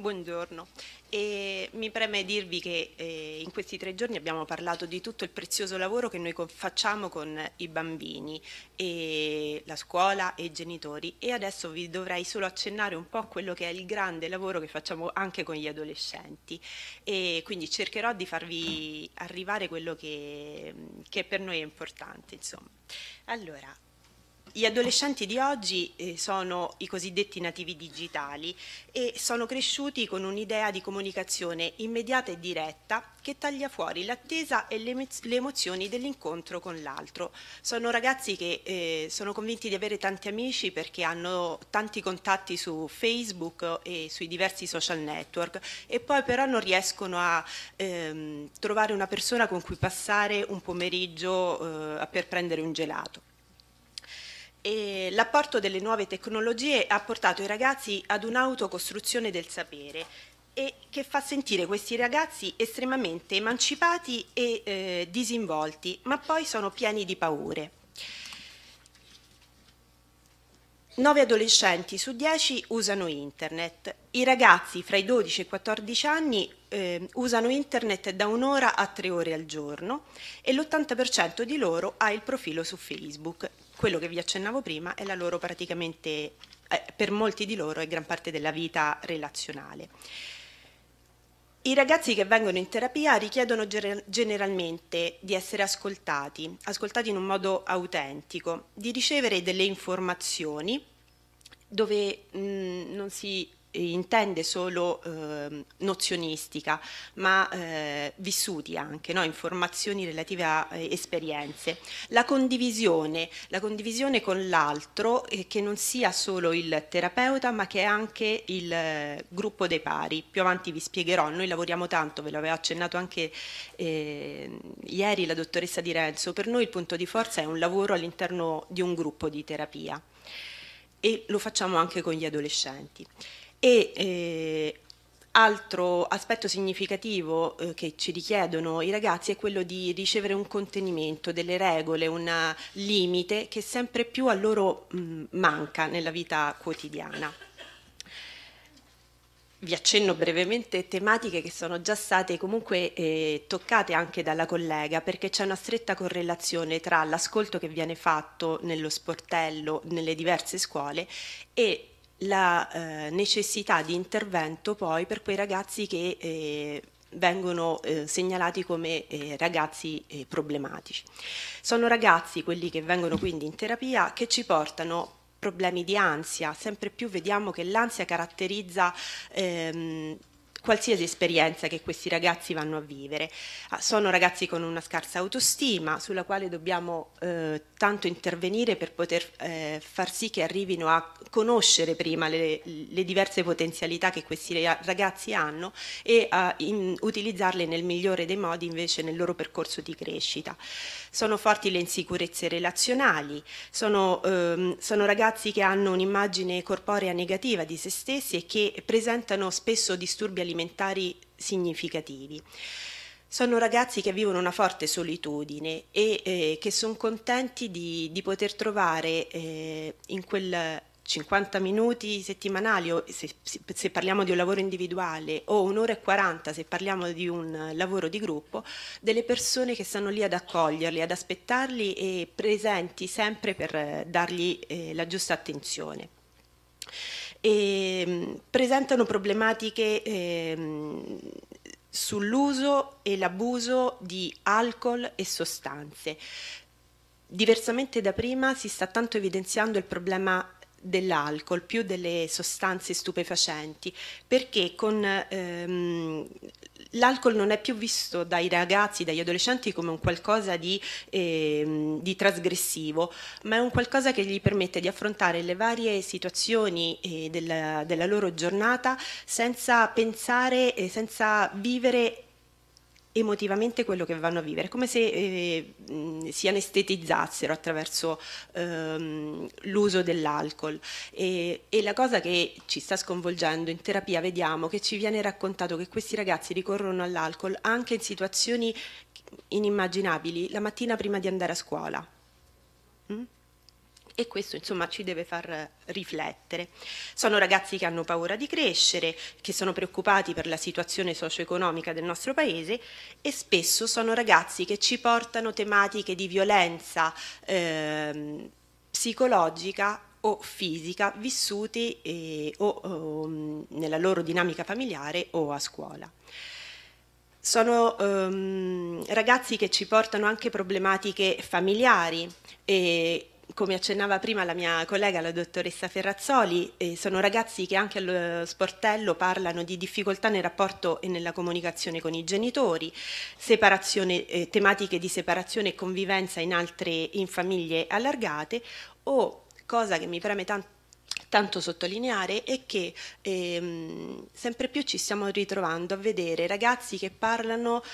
Buongiorno, e mi preme dirvi che eh, in questi tre giorni abbiamo parlato di tutto il prezioso lavoro che noi facciamo con i bambini, la scuola e i genitori e adesso vi dovrei solo accennare un po' a quello che è il grande lavoro che facciamo anche con gli adolescenti e quindi cercherò di farvi arrivare quello che, che per noi è importante. Insomma. Allora, gli adolescenti di oggi eh, sono i cosiddetti nativi digitali e sono cresciuti con un'idea di comunicazione immediata e diretta che taglia fuori l'attesa e le, emozioni dell'incontro con l'altro. Sono ragazzi che eh, sono convinti di avere tanti amici perché hanno tanti contatti su Facebook e sui diversi social network e poi però non riescono a ehm, trovare una persona con cui passare un pomeriggio eh, per prendere un gelato l'apporto delle nuove tecnologie ha portato i ragazzi ad un'autocostruzione del sapere e che fa sentire questi ragazzi estremamente emancipati e eh, disinvolti, ma poi sono pieni di paure. Nove adolescenti su dieci usano internet. I ragazzi fra i 12 e i 14 anni eh, usano internet da un'ora a tre ore al giorno e l'80% di loro ha il profilo su Facebook quello che vi accennavo prima è la loro praticamente, eh, per molti di loro è gran parte della vita relazionale. I ragazzi che vengono in terapia richiedono generalmente di essere ascoltati, ascoltati in un modo autentico, di ricevere delle informazioni dove mh, mm, non si eh, intende solo eh, nozionistica, ma eh, vissuti anche, no? informazioni relative a eh, esperienze. La condivisione, la condivisione con l'altro eh, che non sia solo il terapeuta ma che è anche il eh, gruppo dei pari. Più avanti vi spiegherò, noi lavoriamo tanto, ve l'aveva accennato anche ehm, ieri la dottoressa Di Renzo, per noi il punto di forza è un lavoro all'interno di un gruppo di terapia e lo facciamo anche con gli adolescenti. E eh, altro aspetto significativo eh, che ci richiedono i ragazzi è quello di ricevere un contenimento, delle regole, un limite che sempre più a loro mh, mm, manca nella vita quotidiana vi accenno brevemente tematiche che sono già state comunque eh, toccate anche dalla collega perché c'è una stretta correlazione tra l'ascolto che viene fatto nello sportello, nelle diverse scuole e la eh, necessità di intervento poi per quei ragazzi che eh, vengono eh, segnalati come eh, ragazzi eh, problematici. Sono ragazzi, quelli che vengono quindi in terapia, che ci portano problemi di ansia, sempre più vediamo che l'ansia caratterizza ehm, qualsiasi esperienza che questi ragazzi vanno a vivere. Ah, sono ragazzi con una scarsa autostima sulla quale dobbiamo eh, tanto intervenire per poter eh, far sì che arrivino a conoscere prima le, le diverse potenzialità che questi ragazzi hanno e a in, utilizzarle nel migliore dei modi invece nel loro percorso di crescita. Sono forti le insicurezze relazionali, sono, ehm, sono ragazzi che hanno un'immagine corporea negativa di se stessi e che presentano spesso disturbi alimentari alimentari significativi. Sono ragazzi che vivono una forte solitudine e eh, che sono contenti di, di, poter trovare eh, in quel 50 minuti settimanali, o se, se, parliamo di un lavoro individuale, o un'ora e 40 se parliamo di un lavoro di gruppo, delle persone che stanno lì ad accoglierli, ad aspettarli e presenti sempre per dargli eh, la giusta attenzione e mm, presentano problematiche eh, sull'uso e l'abuso di alcol e sostanze. Diversamente da prima si sta tanto evidenziando il problema dell'alcol più delle sostanze stupefacenti perché con ehm, l'alcol non è più visto dai ragazzi, dagli adolescenti come un qualcosa di, ehm, di, trasgressivo, ma è un qualcosa che gli permette di affrontare le varie situazioni eh, della, della, loro giornata senza pensare, eh, senza vivere emotivamente quello che vanno a vivere, come se eh, si anestetizzassero attraverso ehm, l'uso dell'alcol. E, e, la cosa che ci sta sconvolgendo in terapia, vediamo che ci viene raccontato che questi ragazzi ricorrono all'alcol anche in situazioni inimmaginabili la mattina prima di andare a scuola. Mm? e questo insomma ci deve far riflettere. Sono ragazzi che hanno paura di crescere, che sono preoccupati per la situazione socio-economica del nostro paese e spesso sono ragazzi che ci portano tematiche di violenza eh, psicologica o fisica vissuti eh, o, o, ehm, nella loro dinamica familiare o a scuola. Sono ehm, ragazzi che ci portano anche problematiche familiari, eh, come accennava prima la mia collega, la dottoressa Ferrazzoli, eh, sono ragazzi che anche allo sportello parlano di difficoltà nel rapporto e nella comunicazione con i genitori, eh, tematiche di separazione e convivenza in altre in famiglie allargate o, cosa che mi preme tanto tanto sottolineare è che ehm, sempre più ci stiamo ritrovando a vedere ragazzi che parlano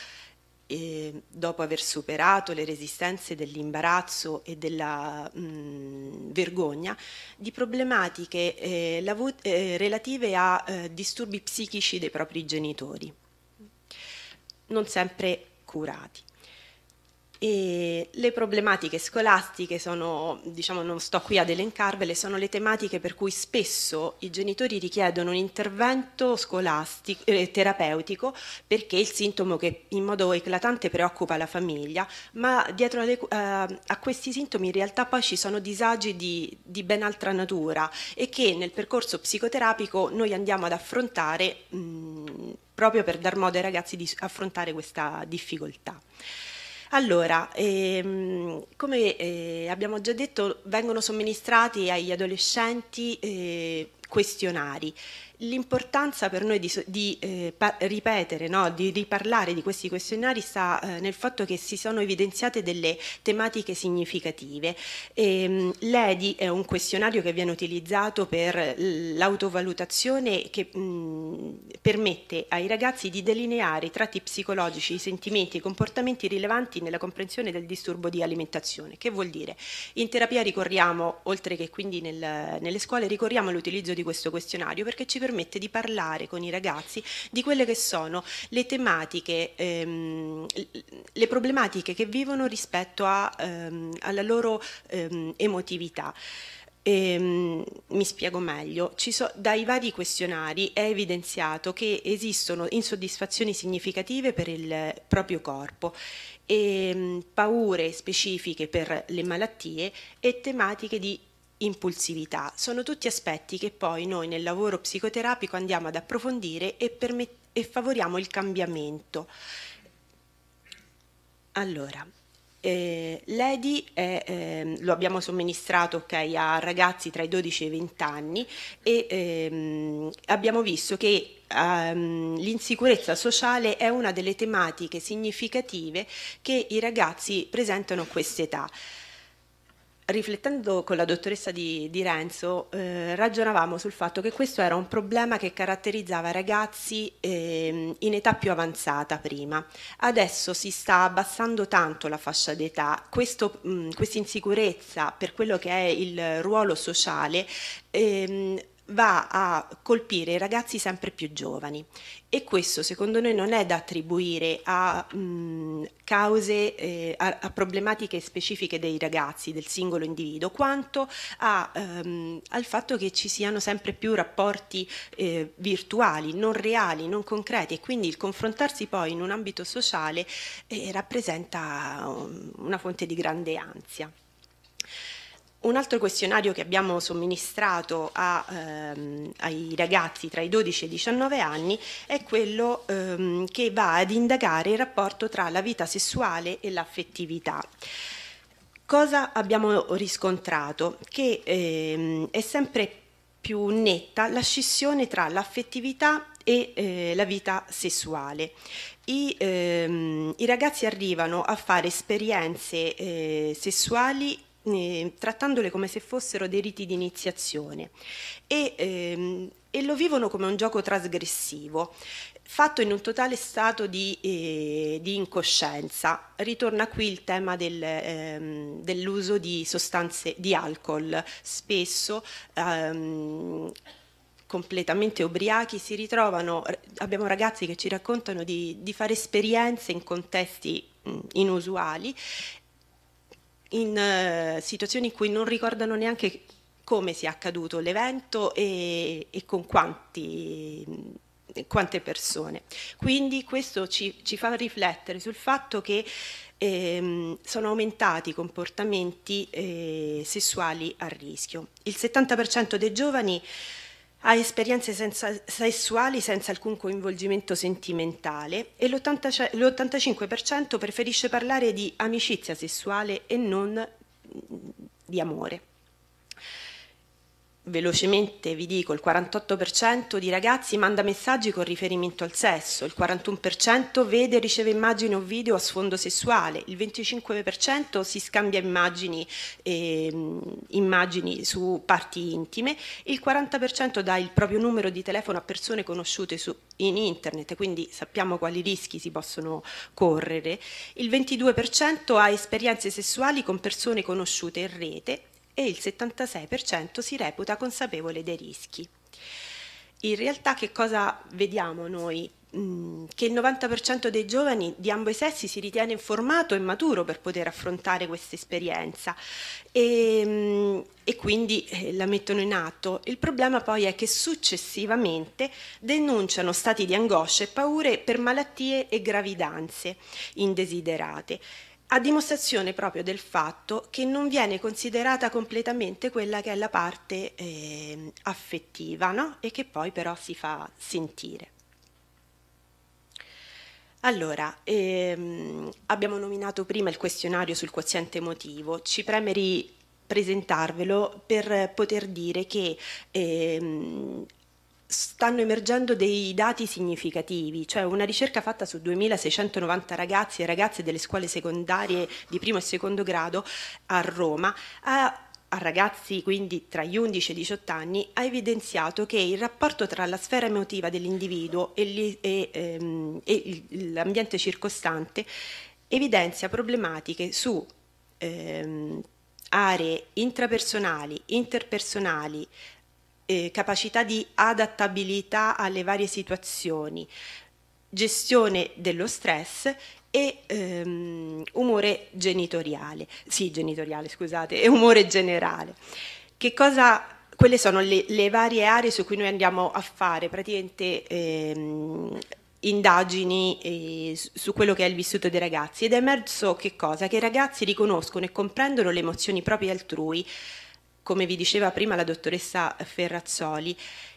e dopo aver superato le resistenze dell'imbarazzo e della mh, vergogna, di problematiche eh, eh, relative a eh, disturbi psichici dei propri genitori, non sempre curati. E le problematiche scolastiche sono, diciamo, non sto qui ad elencarvele, sono le tematiche per cui spesso i genitori richiedono un intervento scolastico, eh, terapeutico perché è il sintomo che in modo eclatante preoccupa la famiglia, ma dietro alle, eh, a questi sintomi in realtà poi ci sono disagi di, di, ben altra natura e che nel percorso psicoterapico noi andiamo ad affrontare mh, mm, proprio per dar modo ai ragazzi di affrontare questa difficoltà. Allora, ehm, come eh, abbiamo già detto, vengono somministrati agli adolescenti eh, questionari L'importanza per noi di, di eh, ripetere, no? di riparlare di questi questionari sta eh, nel fatto che si sono evidenziate delle tematiche significative. E, ehm, L'EDI è un questionario che viene utilizzato per l'autovalutazione che mh, permette ai ragazzi di delineare i tratti psicologici, i sentimenti, i comportamenti rilevanti nella comprensione del disturbo di alimentazione. Che vuol dire? In terapia ricorriamo, oltre che quindi nel, nelle scuole, ricorriamo all'utilizzo di questo questionario perché ci permette di parlare con i ragazzi di quelle che sono le tematiche, ehm, le problematiche che vivono rispetto a, ehm, alla loro ehm, emotività. Ehm, mi spiego meglio, Ci so, dai vari questionari è evidenziato che esistono insoddisfazioni significative per il proprio corpo, ehm, paure specifiche per le malattie e tematiche di impulsività. Sono tutti aspetti che poi noi nel lavoro psicoterapico andiamo ad approfondire e, e favoriamo il cambiamento. Allora, eh, Lady è, eh, lo abbiamo somministrato okay, a ragazzi tra i 12 e i 20 anni e ehm, abbiamo visto che ehm, l'insicurezza sociale è una delle tematiche significative che i ragazzi presentano a quest'età. età riflettendo con la dottoressa di, di Renzo, eh, ragionavamo sul fatto che questo era un problema che caratterizzava ragazzi eh, in età più avanzata prima. Adesso si sta abbassando tanto la fascia d'età, questa insicurezza per quello che è il ruolo sociale. Ehm, va a colpire i ragazzi sempre più giovani e questo secondo noi non è da attribuire a mh, mm, cause, eh, a, a, problematiche specifiche dei ragazzi, del singolo individuo, quanto a, ehm, al fatto che ci siano sempre più rapporti eh, virtuali, non reali, non concreti e quindi il confrontarsi poi in un ambito sociale eh, rappresenta um, una fonte di grande ansia. Un altro questionario che abbiamo somministrato a, ehm, ai ragazzi tra i 12 e i 19 anni è quello ehm, che va ad indagare il rapporto tra la vita sessuale e l'affettività. Cosa abbiamo riscontrato? Che ehm, è sempre più netta la scissione tra l'affettività e eh, la vita sessuale. I, ehm, I, ragazzi arrivano a fare esperienze eh, sessuali eh, trattandole come se fossero dei riti di iniziazione e, ehm, e lo vivono come un gioco trasgressivo fatto in un totale stato di, eh, di incoscienza. Ritorna qui il tema del, ehm, dell'uso di sostanze di alcol. Spesso ehm, completamente ubriachi si ritrovano, abbiamo ragazzi che ci raccontano di, di fare esperienze in contesti inusuali in eh, situazioni in cui non ricordano neanche come sia accaduto l'evento e, e, con quanti, quante persone. Quindi questo ci, ci, fa riflettere sul fatto che ehm, sono aumentati i comportamenti eh, sessuali a rischio. Il 70% dei giovani ha esperienze senza, sessuali senza alcun coinvolgimento sentimentale e l'85% preferisce parlare di amicizia sessuale e non di amore velocemente vi dico, il 48% di ragazzi manda messaggi con riferimento al sesso, il 41% vede e riceve immagini o video a sfondo sessuale, il 25% si scambia immagini, eh, immagini su parti intime, il 40% dà il proprio numero di telefono a persone conosciute su, in internet, quindi sappiamo quali rischi si possono correre, il 22% ha esperienze sessuali con persone conosciute in rete e il 76% si reputa consapevole dei rischi. In realtà che cosa vediamo noi? Mm, che il 90% dei giovani di ambo i sessi si ritiene informato e maturo per poter affrontare questa esperienza e, mm, e, quindi eh, la mettono in atto. Il problema poi è che successivamente denunciano stati di angoscia e paure per malattie e gravidanze indesiderate a dimostrazione proprio del fatto che non viene considerata completamente quella che è la parte eh, affettiva no? e che poi però si fa sentire. Allora, ehm, abbiamo nominato prima il questionario sul quoziente emotivo, ci preme presentarvelo per poter dire che ehm, stanno emergendo dei dati significativi, cioè una ricerca fatta su 2690 ragazzi e ragazze delle scuole secondarie di primo e secondo grado a Roma ha a ragazzi quindi tra gli 11 e i 18 anni ha evidenziato che il rapporto tra la sfera emotiva dell'individuo e, e, ehm, e l'ambiente circostante evidenzia problematiche su ehm, aree intrapersonali, interpersonali, eh, capacità di adattabilità alle varie situazioni, gestione dello stress e ehm, umore genitoriale, sì genitoriale scusate, e umore generale. Che cosa quelle sono le, le, varie aree su cui noi andiamo a fare praticamente ehm, indagini eh, su quello che è il vissuto dei ragazzi ed è emerso che cosa? Che i ragazzi riconoscono e comprendono le emozioni proprie altrui come vi diceva prima la dottoressa Ferrazzoli,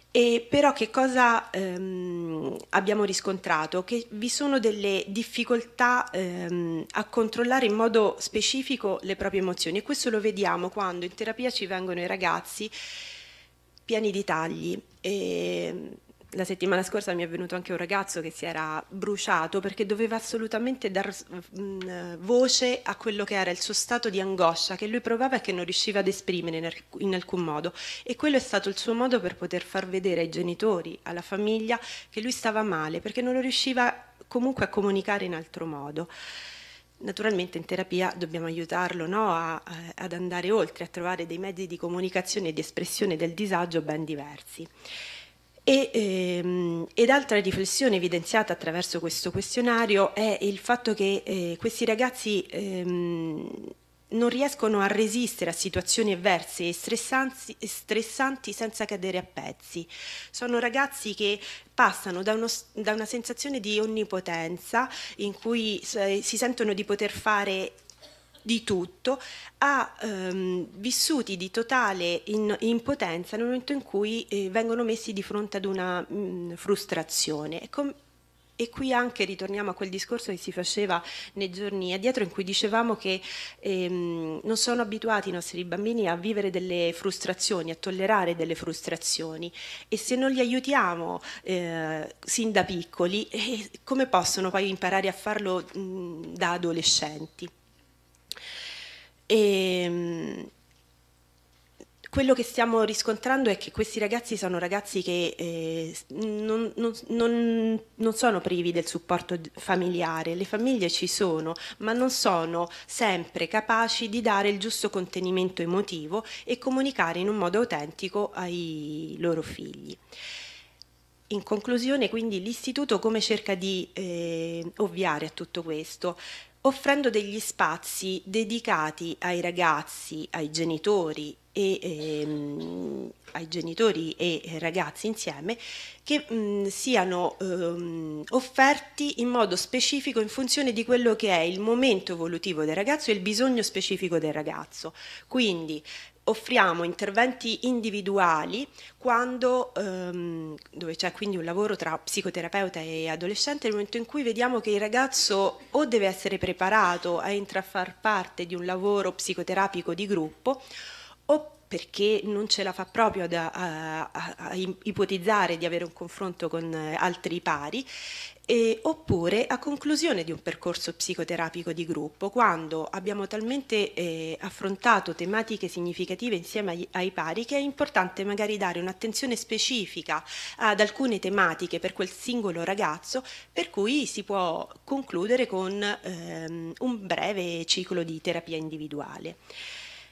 e però che cosa ehm, abbiamo riscontrato? Che vi sono delle difficoltà ehm, a controllare in modo specifico le proprie emozioni e questo lo vediamo quando in terapia ci vengono i ragazzi pieni di tagli. E ehm, la settimana scorsa mi è venuto anche un ragazzo che si era bruciato perché doveva assolutamente dar voce a quello che era il suo stato di angoscia che lui provava e che non riusciva ad esprimere in, alcun modo. E quello è stato il suo modo per poter far vedere ai genitori, alla famiglia, che lui stava male perché non lo riusciva comunque a comunicare in altro modo. Naturalmente in terapia dobbiamo aiutarlo no, a, ad andare oltre, a trovare dei mezzi di comunicazione e di espressione del disagio ben diversi. E, ehm, ed altra riflessione evidenziata attraverso questo questionario è il fatto che eh, questi ragazzi ehm, non riescono a resistere a situazioni avverse e stressanti, senza cadere a pezzi. Sono ragazzi che passano da, uno, da una sensazione di onnipotenza in cui si sentono di poter fare di tutto a ehm, vissuti di totale in, impotenza nel momento in cui eh, vengono messi di fronte ad una mh, mm, frustrazione. E, e qui anche ritorniamo a quel discorso che si faceva nei giorni addietro in cui dicevamo che ehm, non sono abituati i nostri bambini a vivere delle frustrazioni, a tollerare delle frustrazioni e se non li aiutiamo eh, sin da piccoli, eh, come possono poi imparare a farlo mh, mm, da adolescenti? E, ehm, quello che stiamo riscontrando è che questi ragazzi sono ragazzi che eh, non, non, non, sono privi del supporto familiare, le famiglie ci sono, ma non sono sempre capaci di dare il giusto contenimento emotivo e comunicare in un modo autentico ai loro figli. In conclusione, quindi, l'istituto come cerca di eh, ovviare a tutto questo? offrendo degli spazi dedicati ai ragazzi, ai genitori e, ehm, ai genitori e ragazzi insieme che mh, mm, siano ehm, offerti in modo specifico in funzione di quello che è il momento evolutivo del ragazzo e il bisogno specifico del ragazzo. Quindi offriamo interventi individuali quando, ehm, dove c'è quindi un lavoro tra psicoterapeuta e adolescente, nel momento in cui vediamo che il ragazzo o deve essere preparato a entrare a far parte di un lavoro psicoterapico di gruppo, o perché non ce la fa proprio da, a, a, a, ipotizzare di avere un confronto con eh, altri pari e, oppure a conclusione di un percorso psicoterapico di gruppo, quando abbiamo talmente eh, affrontato tematiche significative insieme ai, ai, pari che è importante magari dare un'attenzione specifica ad alcune tematiche per quel singolo ragazzo, per cui si può concludere con ehm, un breve ciclo di terapia individuale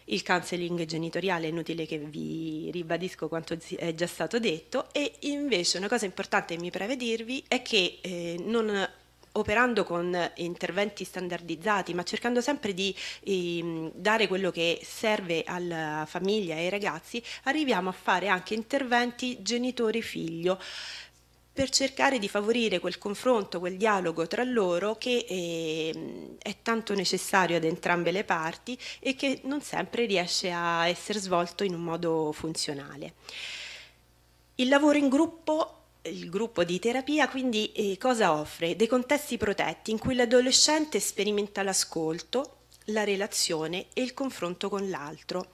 il counseling genitoriale, è inutile che vi ribadisco quanto è già stato detto, e invece una cosa importante mi preme dirvi è che eh, non operando con interventi standardizzati, ma cercando sempre di eh, dare quello che serve alla famiglia e ai ragazzi, arriviamo a fare anche interventi genitori-figlio per cercare di favorire quel confronto, quel dialogo tra loro che eh, è tanto necessario ad entrambe le parti e che non sempre riesce a essere svolto in un modo funzionale. Il lavoro in gruppo il gruppo di terapia quindi eh, cosa offre? Dei contesti protetti in cui l'adolescente sperimenta l'ascolto, la relazione e il confronto con l'altro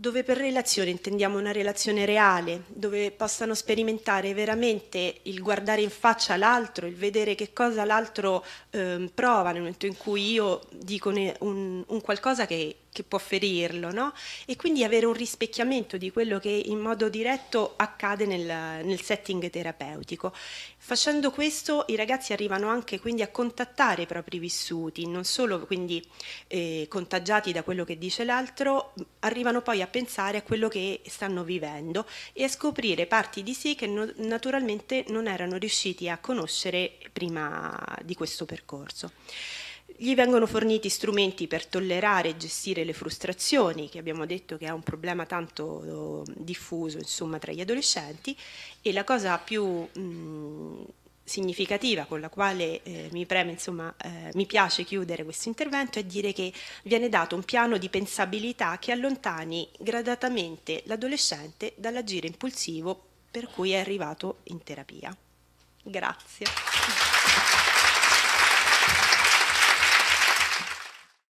dove per relazione intendiamo una relazione reale, dove possano sperimentare veramente il guardare in faccia l'altro, il vedere che cosa l'altro eh, prova nel momento in cui io dico un, un qualcosa che che può ferirlo, no? E quindi avere un rispecchiamento di quello che in modo diretto accade nel, nel, setting terapeutico. Facendo questo i ragazzi arrivano anche quindi a contattare i propri vissuti, non solo quindi eh, contagiati da quello che dice l'altro, arrivano poi a pensare a quello che stanno vivendo e a scoprire parti di sé che no, naturalmente non erano riusciti a conoscere prima di questo percorso. Gli vengono forniti strumenti per tollerare e gestire le frustrazioni, che abbiamo detto che è un problema tanto eh, diffuso insomma, tra gli adolescenti, e la cosa più mh, mm, significativa con la quale eh, mi, preme, insomma, eh, mi piace chiudere questo intervento è dire che viene dato un piano di pensabilità che allontani gradatamente l'adolescente dall'agire impulsivo per cui è arrivato in terapia. Grazie.